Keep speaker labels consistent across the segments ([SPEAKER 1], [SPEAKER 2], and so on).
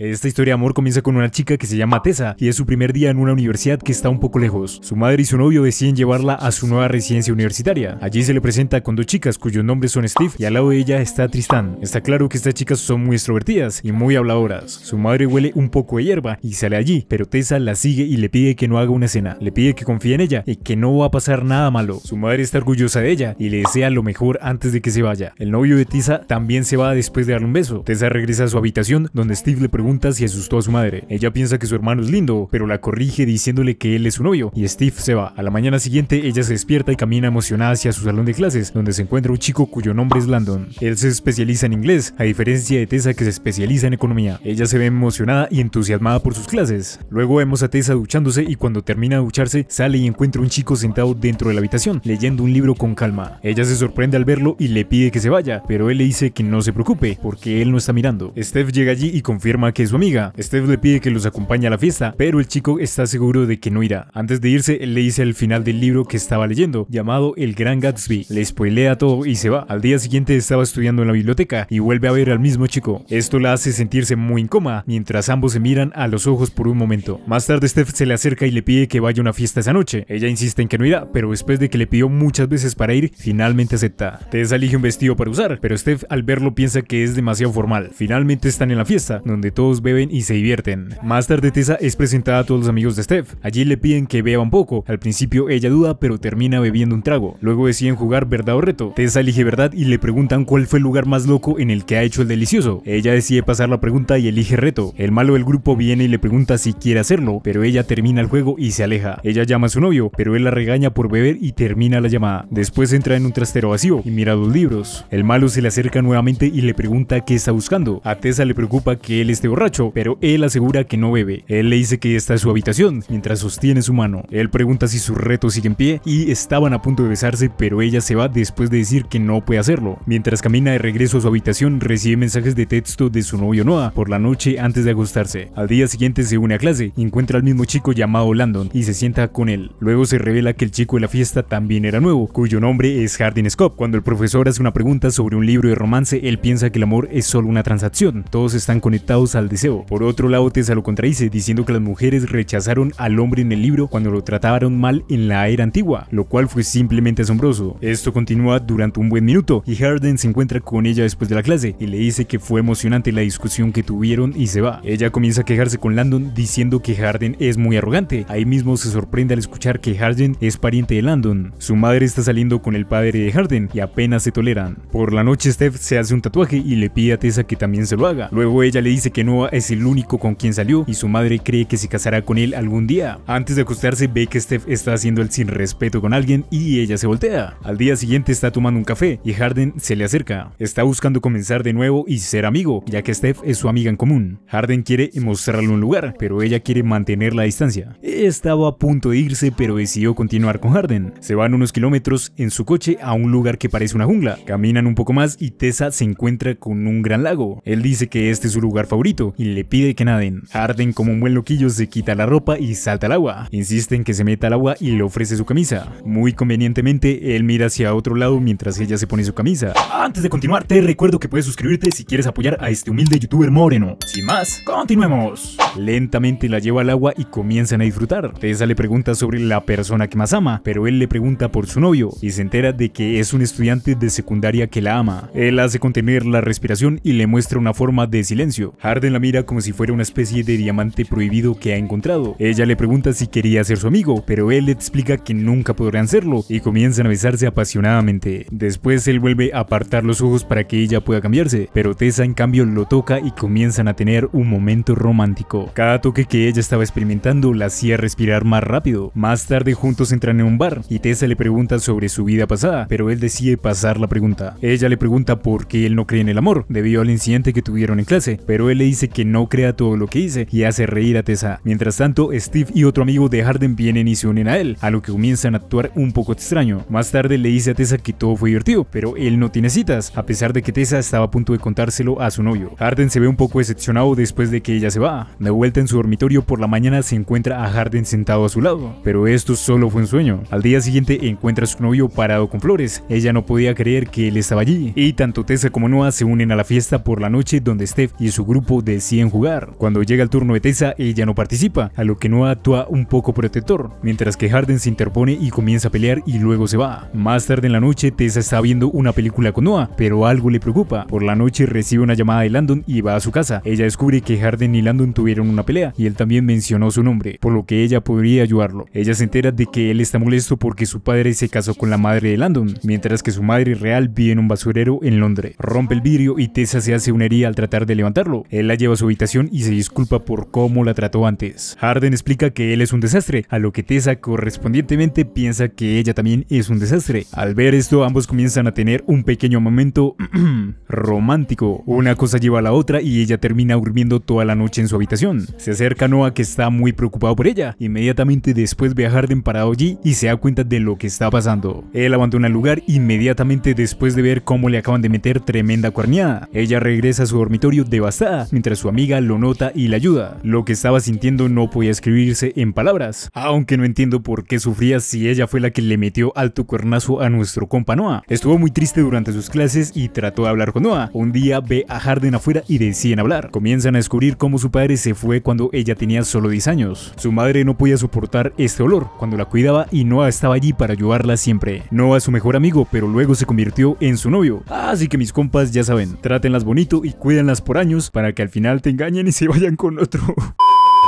[SPEAKER 1] Esta historia de amor comienza con una chica que se llama Tessa y es su primer día en una universidad que está un poco lejos. Su madre y su novio deciden llevarla a su nueva residencia universitaria. Allí se le presenta con dos chicas cuyos nombres son Steve y al lado de ella está Tristán. Está claro que estas chicas son muy extrovertidas y muy habladoras. Su madre huele un poco de hierba y sale allí, pero Tessa la sigue y le pide que no haga una escena. Le pide que confíe en ella y que no va a pasar nada malo. Su madre está orgullosa de ella y le desea lo mejor antes de que se vaya. El novio de Tessa también se va después de darle un beso. Tessa regresa a su habitación donde Steve le pregunta y asustó a su madre. Ella piensa que su hermano es lindo, pero la corrige diciéndole que él es su novio, y Steve se va. A la mañana siguiente, ella se despierta y camina emocionada hacia su salón de clases, donde se encuentra un chico cuyo nombre es Landon. Él se especializa en inglés, a diferencia de Tessa que se especializa en economía. Ella se ve emocionada y entusiasmada por sus clases. Luego vemos a Tessa duchándose y cuando termina de ducharse, sale y encuentra un chico sentado dentro de la habitación, leyendo un libro con calma. Ella se sorprende al verlo y le pide que se vaya, pero él le dice que no se preocupe, porque él no está mirando. Steve llega allí y confirma que su amiga. Steph le pide que los acompañe a la fiesta, pero el chico está seguro de que no irá. Antes de irse, él le dice el final del libro que estaba leyendo, llamado El Gran Gatsby. Le spoilea todo y se va. Al día siguiente estaba estudiando en la biblioteca y vuelve a ver al mismo chico. Esto la hace sentirse muy incómoda, mientras ambos se miran a los ojos por un momento. Más tarde Steph se le acerca y le pide que vaya a una fiesta esa noche. Ella insiste en que no irá, pero después de que le pidió muchas veces para ir, finalmente acepta. Tessa elige un vestido para usar, pero Steph al verlo piensa que es demasiado formal. Finalmente están en la fiesta, donde todos beben y se divierten. Más tarde Tessa es presentada a todos los amigos de Steph. Allí le piden que beba un poco. Al principio ella duda, pero termina bebiendo un trago. Luego deciden jugar verdad o reto. Tessa elige verdad y le preguntan cuál fue el lugar más loco en el que ha hecho el delicioso. Ella decide pasar la pregunta y elige reto. El malo del grupo viene y le pregunta si quiere hacerlo, pero ella termina el juego y se aleja. Ella llama a su novio, pero él la regaña por beber y termina la llamada. Después entra en un trastero vacío y mira dos libros. El malo se le acerca nuevamente y le pregunta qué está buscando. A Tessa le preocupa que él esté borracho, pero él asegura que no bebe. Él le dice que está en su habitación, mientras sostiene su mano. Él pregunta si su reto sigue en pie y estaban a punto de besarse, pero ella se va después de decir que no puede hacerlo. Mientras camina de regreso a su habitación, recibe mensajes de texto de su novio Noah por la noche antes de acostarse. Al día siguiente se une a clase, encuentra al mismo chico llamado Landon y se sienta con él. Luego se revela que el chico de la fiesta también era nuevo, cuyo nombre es Hardin Scott. Cuando el profesor hace una pregunta sobre un libro de romance, él piensa que el amor es solo una transacción. Todos están conectados a deseo. Por otro lado, Tessa lo contradice, diciendo que las mujeres rechazaron al hombre en el libro cuando lo trataron mal en la era antigua, lo cual fue simplemente asombroso. Esto continúa durante un buen minuto y Harden se encuentra con ella después de la clase y le dice que fue emocionante la discusión que tuvieron y se va. Ella comienza a quejarse con Landon diciendo que Harden es muy arrogante. Ahí mismo se sorprende al escuchar que Harden es pariente de Landon. Su madre está saliendo con el padre de Harden y apenas se toleran. Por la noche Steph se hace un tatuaje y le pide a Tessa que también se lo haga. Luego ella le dice que no Noah es el único con quien salió y su madre cree que se casará con él algún día. Antes de acostarse ve que Steph está haciendo el sin respeto con alguien y ella se voltea. Al día siguiente está tomando un café y Harden se le acerca. Está buscando comenzar de nuevo y ser amigo, ya que Steph es su amiga en común. Harden quiere mostrarle un lugar, pero ella quiere mantener la distancia. Estaba a punto de irse, pero decidió continuar con Harden. Se van unos kilómetros en su coche a un lugar que parece una jungla. Caminan un poco más y Tessa se encuentra con un gran lago. Él dice que este es su lugar favorito y le pide que naden. Arden como un buen loquillo se quita la ropa y salta al agua. insisten en que se meta al agua y le ofrece su camisa. Muy convenientemente, él mira hacia otro lado mientras ella se pone su camisa. Antes de continuar, te recuerdo que puedes suscribirte si quieres apoyar a este humilde youtuber moreno. Sin más, continuemos. Lentamente la lleva al agua y comienzan a disfrutar. Tessa le pregunta sobre la persona que más ama, pero él le pregunta por su novio y se entera de que es un estudiante de secundaria que la ama. Él hace contener la respiración y le muestra una forma de silencio. arden la mira como si fuera una especie de diamante prohibido que ha encontrado. Ella le pregunta si quería ser su amigo, pero él le explica que nunca podrían serlo y comienzan a besarse apasionadamente. Después él vuelve a apartar los ojos para que ella pueda cambiarse, pero Tessa en cambio lo toca y comienzan a tener un momento romántico. Cada toque que ella estaba experimentando la hacía respirar más rápido. Más tarde juntos entran en un bar y Tessa le pregunta sobre su vida pasada, pero él decide pasar la pregunta. Ella le pregunta por qué él no cree en el amor, debido al incidente que tuvieron en clase, pero él le dice que no crea todo lo que dice y hace reír a Tessa. Mientras tanto, Steve y otro amigo de Harden vienen y se unen a él, a lo que comienzan a actuar un poco extraño. Más tarde le dice a Tessa que todo fue divertido, pero él no tiene citas, a pesar de que Tessa estaba a punto de contárselo a su novio. Harden se ve un poco decepcionado después de que ella se va. De vuelta en su dormitorio por la mañana se encuentra a Harden sentado a su lado, pero esto solo fue un sueño. Al día siguiente encuentra a su novio parado con flores, ella no podía creer que él estaba allí, y tanto Tessa como Noah se unen a la fiesta por la noche donde Steve y su grupo de deciden jugar. Cuando llega el turno de Tessa, ella no participa, a lo que Noah actúa un poco protector, mientras que Harden se interpone y comienza a pelear y luego se va. Más tarde en la noche, Tessa está viendo una película con Noah, pero algo le preocupa. Por la noche recibe una llamada de Landon y va a su casa. Ella descubre que Harden y Landon tuvieron una pelea y él también mencionó su nombre, por lo que ella podría ayudarlo. Ella se entera de que él está molesto porque su padre se casó con la madre de Landon, mientras que su madre real vive en un basurero en Londres. Rompe el vidrio y Tessa se hace una herida al tratar de levantarlo la lleva a su habitación y se disculpa por cómo la trató antes. Harden explica que él es un desastre, a lo que Tessa correspondientemente piensa que ella también es un desastre. Al ver esto, ambos comienzan a tener un pequeño momento romántico. Una cosa lleva a la otra y ella termina durmiendo toda la noche en su habitación. Se acerca Noah que está muy preocupado por ella. Inmediatamente después ve a Harden parado allí y se da cuenta de lo que está pasando. Él abandona el lugar inmediatamente después de ver cómo le acaban de meter tremenda cuerniada. Ella regresa a su dormitorio devastada, entre su amiga lo nota y la ayuda. Lo que estaba sintiendo no podía escribirse en palabras, aunque no entiendo por qué sufría si ella fue la que le metió alto cuernazo a nuestro compa Noah. Estuvo muy triste durante sus clases y trató de hablar con Noah. Un día ve a Harden afuera y deciden hablar. Comienzan a descubrir cómo su padre se fue cuando ella tenía solo 10 años. Su madre no podía soportar este olor cuando la cuidaba y Noah estaba allí para ayudarla siempre. Noah es su mejor amigo, pero luego se convirtió en su novio. Así que mis compas ya saben, trátenlas bonito y cuídenlas por años para que al al final te engañen y se vayan con otro.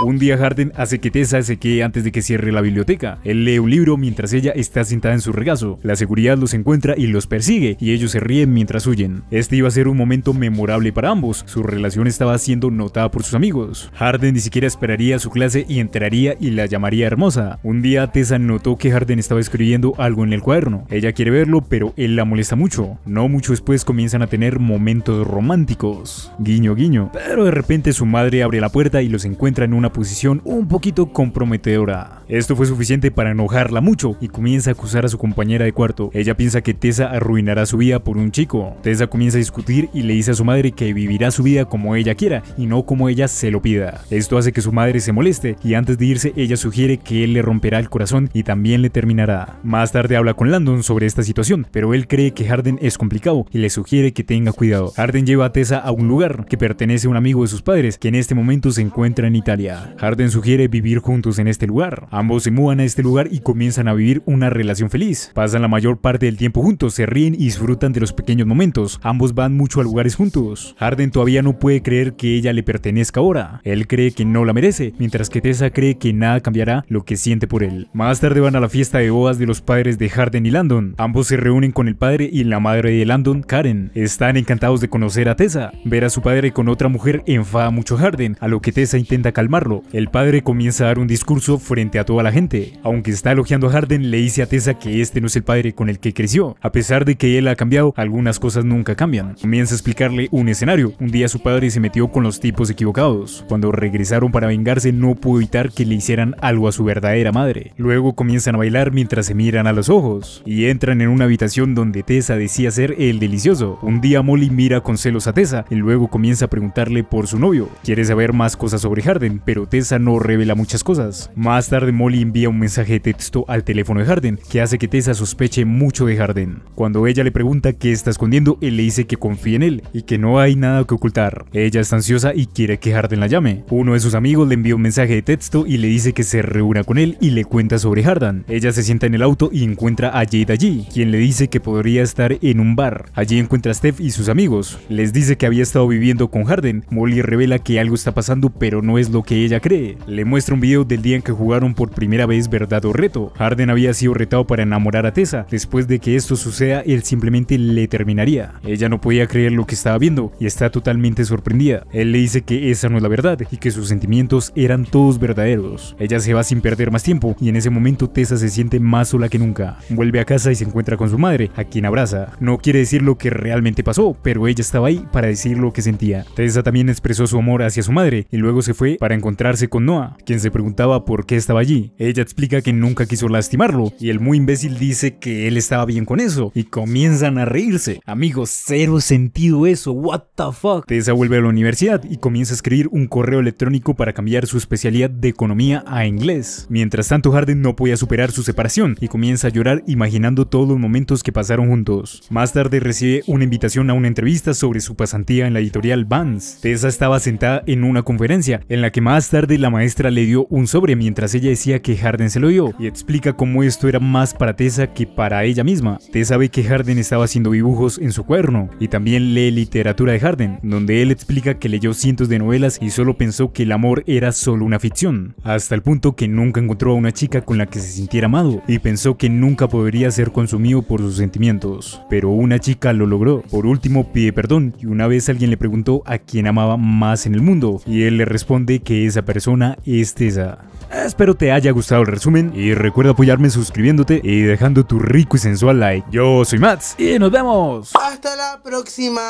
[SPEAKER 1] Un día Harden hace que Tessa se quede antes de que cierre la biblioteca. Él lee un libro mientras ella está sentada en su regazo. La seguridad los encuentra y los persigue, y ellos se ríen mientras huyen. Este iba a ser un momento memorable para ambos. Su relación estaba siendo notada por sus amigos. Harden ni siquiera esperaría su clase y entraría y la llamaría hermosa. Un día Tessa notó que Harden estaba escribiendo algo en el cuaderno. Ella quiere verlo, pero él la molesta mucho. No mucho después comienzan a tener momentos románticos. Guiño, guiño. Pero de repente su madre abre la puerta y los encuentra en una posición un poquito comprometedora. Esto fue suficiente para enojarla mucho y comienza a acusar a su compañera de cuarto. Ella piensa que Tessa arruinará su vida por un chico. Tessa comienza a discutir y le dice a su madre que vivirá su vida como ella quiera y no como ella se lo pida. Esto hace que su madre se moleste y antes de irse ella sugiere que él le romperá el corazón y también le terminará. Más tarde habla con Landon sobre esta situación, pero él cree que Harden es complicado y le sugiere que tenga cuidado. Harden lleva a Tessa a un lugar que pertenece a un amigo de sus padres que en este momento se encuentra en Italia. Harden sugiere vivir juntos en este lugar. Ambos se mudan a este lugar y comienzan a vivir una relación feliz. Pasan la mayor parte del tiempo juntos, se ríen y disfrutan de los pequeños momentos. Ambos van mucho a lugares juntos. Harden todavía no puede creer que ella le pertenezca ahora. Él cree que no la merece, mientras que Tessa cree que nada cambiará lo que siente por él. Más tarde van a la fiesta de bodas de los padres de Harden y Landon. Ambos se reúnen con el padre y la madre de Landon, Karen. Están encantados de conocer a Tessa. Ver a su padre con otra mujer enfada mucho a Harden, a lo que Tessa intenta calmar el padre comienza a dar un discurso frente a toda la gente. Aunque está elogiando a Harden, le dice a Tessa que este no es el padre con el que creció. A pesar de que él ha cambiado, algunas cosas nunca cambian. Comienza a explicarle un escenario. Un día su padre se metió con los tipos equivocados. Cuando regresaron para vengarse, no pudo evitar que le hicieran algo a su verdadera madre. Luego comienzan a bailar mientras se miran a los ojos. Y entran en una habitación donde Tessa decía ser el delicioso. Un día Molly mira con celos a Tessa y luego comienza a preguntarle por su novio. Quiere saber más cosas sobre Harden, pero Tessa no revela muchas cosas. Más tarde Molly envía un mensaje de texto al teléfono de Harden, que hace que Tessa sospeche mucho de Harden. Cuando ella le pregunta qué está escondiendo, él le dice que confía en él y que no hay nada que ocultar. Ella está ansiosa y quiere que Harden la llame. Uno de sus amigos le envía un mensaje de texto y le dice que se reúna con él y le cuenta sobre Harden. Ella se sienta en el auto y encuentra a Jade allí, quien le dice que podría estar en un bar. Allí encuentra a Steph y sus amigos. Les dice que había estado viviendo con Harden. Molly revela que algo está pasando pero no es lo que ella cree. Le muestra un video del día en que jugaron por primera vez verdad o reto. Harden había sido retado para enamorar a Tessa. Después de que esto suceda, él simplemente le terminaría. Ella no podía creer lo que estaba viendo y está totalmente sorprendida. Él le dice que esa no es la verdad y que sus sentimientos eran todos verdaderos. Ella se va sin perder más tiempo y en ese momento Tessa se siente más sola que nunca. Vuelve a casa y se encuentra con su madre, a quien abraza. No quiere decir lo que realmente pasó, pero ella estaba ahí para decir lo que sentía. Tessa también expresó su amor hacia su madre y luego se fue para encontrar encontrarse con Noah, quien se preguntaba por qué estaba allí. Ella explica que nunca quiso lastimarlo, y el muy imbécil dice que él estaba bien con eso, y comienzan a reírse. Amigos, cero sentido eso, what the fuck. Tessa vuelve a la universidad y comienza a escribir un correo electrónico para cambiar su especialidad de economía a inglés. Mientras tanto, Harden no podía superar su separación y comienza a llorar imaginando todos los momentos que pasaron juntos. Más tarde recibe una invitación a una entrevista sobre su pasantía en la editorial Vans. Tessa estaba sentada en una conferencia en la que más tarde la maestra le dio un sobre mientras ella decía que Harden se lo dio y explica cómo esto era más para Tessa que para ella misma. Tessa ve que Harden estaba haciendo dibujos en su cuaderno y también lee literatura de Harden, donde él explica que leyó cientos de novelas y solo pensó que el amor era solo una ficción, hasta el punto que nunca encontró a una chica con la que se sintiera amado y pensó que nunca podría ser consumido por sus sentimientos. Pero una chica lo logró. Por último pide perdón y una vez alguien le preguntó a quién amaba más en el mundo y él le responde que es esa persona es Tessa. Espero te haya gustado el resumen y recuerda apoyarme suscribiéndote y dejando tu rico y sensual like. Yo soy Mats y nos vemos. Hasta la próxima.